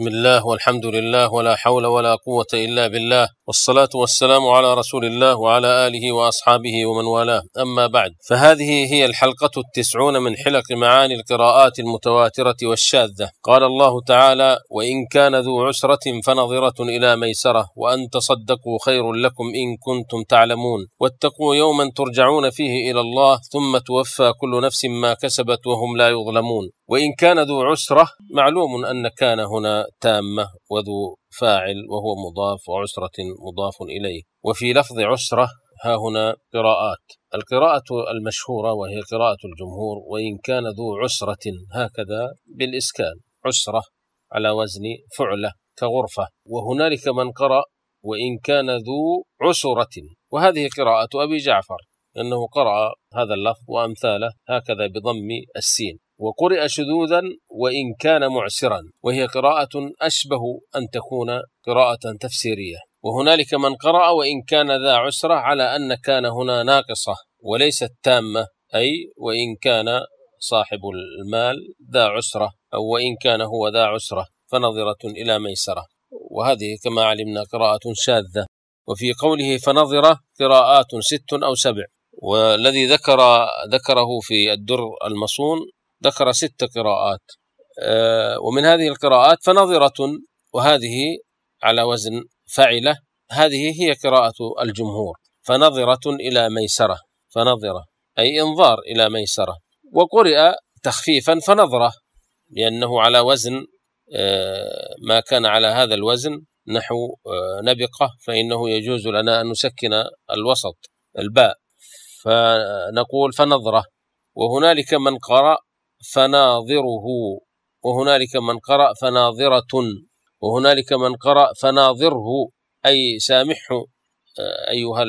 بسم الله والحمد لله ولا حول ولا قوة إلا بالله والصلاة والسلام على رسول الله وعلى آله وأصحابه ومن والاه أما بعد فهذه هي الحلقة التسعون من حلق معاني القراءات المتواترة والشاذة قال الله تعالى وإن كان ذو عسرة فنظرة إلى ميسرة وأن تصدقوا خير لكم إن كنتم تعلمون واتقوا يوما ترجعون فيه إلى الله ثم توفى كل نفس ما كسبت وهم لا يظلمون وإن كان ذو عسرة معلوم أن كان هنا تامة وذو فاعل وهو مضاف وعسرة مضاف إليه وفي لفظ عسرة ها هنا قراءات القراءة المشهورة وهي قراءة الجمهور وإن كان ذو عسرة هكذا بالإسكان عسرة على وزن فعلة كغرفة وهنالك من قرأ وإن كان ذو عسرة وهذه قراءة أبي جعفر أنه قرأ هذا اللفظ وأمثاله هكذا بضم السين وقرئ شذوذا وإن كان معسرا وهي قراءة أشبه أن تكون قراءة تفسيرية وهنالك من قرأ وإن كان ذا عسرة على أن كان هنا ناقصة وليست تامة أي وإن كان صاحب المال ذا عسرة أو وإن كان هو ذا عسرة فنظرة إلى ميسرة وهذه كما علمنا قراءة شاذة وفي قوله فنظرة قراءات ست أو سبع والذي ذكر ذكره في الدر المصون ذكر ست قراءات آه، ومن هذه القراءات فنظرة وهذه على وزن فعلة هذه هي قراءة الجمهور فنظرة إلى ميسرة فنظرة أي إنظار إلى ميسرة وقرئ تخفيفا فنظرة لأنه على وزن آه، ما كان على هذا الوزن نحو آه، نبقة فإنه يجوز لنا أن نسكن الوسط الباء فنقول فنظرة وهنالك من قرأ فناظره وهنالك من قرأ فناظرة وهنالك من قرأ فناظره أي سامحه آه، أيها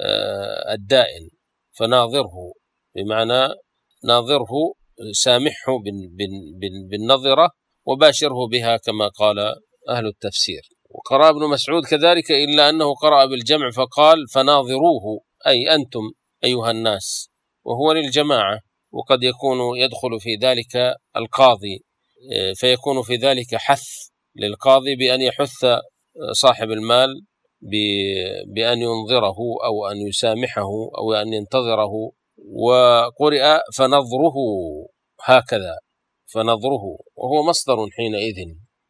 آه، الدائن فناظره بمعنى ناظره سامحه بالنظرة وباشره بها كما قال أهل التفسير وقرأ ابن مسعود كذلك إلا أنه قرأ بالجمع فقال فناظروه أي أنتم أيها الناس وهو للجماعة وقد يكون يدخل في ذلك القاضي آه، فيكون في ذلك حث للقاضي بأن يحث صاحب المال بأن ينظره أو أن يسامحه أو أن ينتظره وقرئ فنظره هكذا فنظره وهو مصدر حينئذ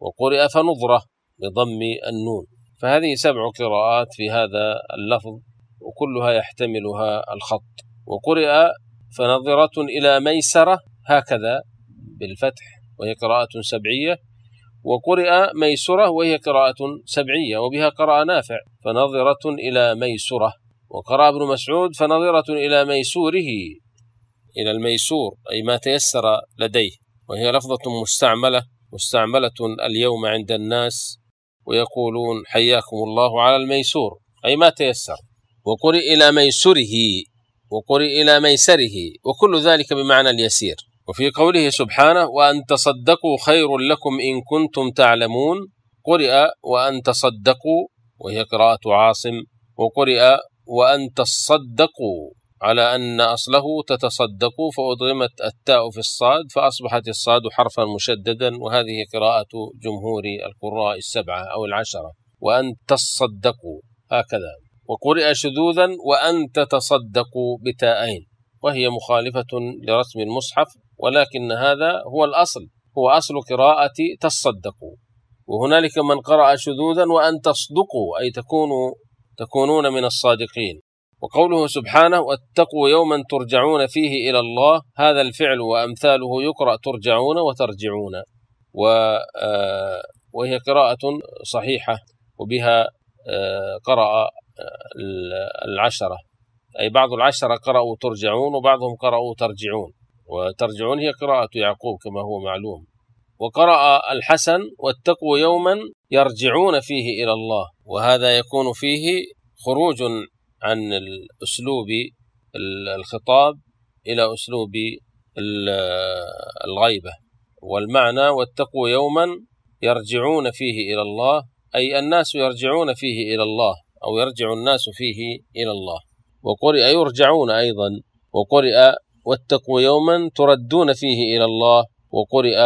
وقرئ فنظره بضم النون فهذه سبع قراءات في هذا اللفظ وكلها يحتملها الخط وقرئ فنظرة إلى ميسرة هكذا بالفتح وهي قراءة سبعية وقرئ ميسرة وهي قراءة سبعية وبها قرأ نافع فنظرة إلى ميسرة وقرأ ابن مسعود فنظرة إلى ميسوره إلى الميسور أي ما تيسر لديه وهي لفظة مستعملة مستعملة اليوم عند الناس ويقولون حياكم الله على الميسور أي ما تيسر وقرئ إلى ميسره وقرئ إلى ميسره وكل ذلك بمعنى اليسير وفي قوله سبحانه وأن تصدقوا خير لكم إن كنتم تعلمون قرئ وأن تصدقوا وهي قراءة عاصم وقرئ وأن تصدقوا على أن أصله تتصدقوا فأضغمت التاء في الصاد فأصبحت الصاد حرفا مشددا وهذه قراءة جمهور القراء السبعة أو العشرة وأن تصدقوا هكذا وقرئ شذوذا وأن تتصدق بتاءين وهي مخالفة لرسم المصحف ولكن هذا هو الأصل هو أصل قراءة تصدقوا وهنالك من قرأ شذوذا وأن تصدقوا أي تكونوا تكونون من الصادقين وقوله سبحانه واتقوا يوما ترجعون فيه إلى الله هذا الفعل وأمثاله يقرأ ترجعون وترجعون و آه، وهي قراءة صحيحة وبها آه، قرأ آه، العشرة أي بعض العشرة قرأوا ترجعون وبعضهم قرأوا ترجعون وترجعون هي قراءة يعقوب كما هو معلوم وقرأ الحسن واتقوا يوما يرجعون فيه إلى الله وهذا يكون فيه خروج عن الأسلوب الخطاب إلى أسلوب الغيبة والمعنى واتقوا يوما يرجعون فيه إلى الله أي الناس يرجعون فيه إلى الله أو يرجع الناس فيه إلى الله وقرئ يرجعون أيضا وقرئ واتقوا يوما تردون فيه إلى الله وقرئ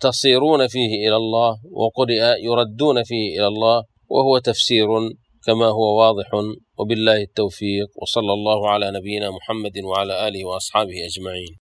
تصيرون فيه إلى الله وقرئ يردون فيه إلى الله وهو تفسير كما هو واضح وبالله التوفيق وصلى الله على نبينا محمد وعلى آله وأصحابه أجمعين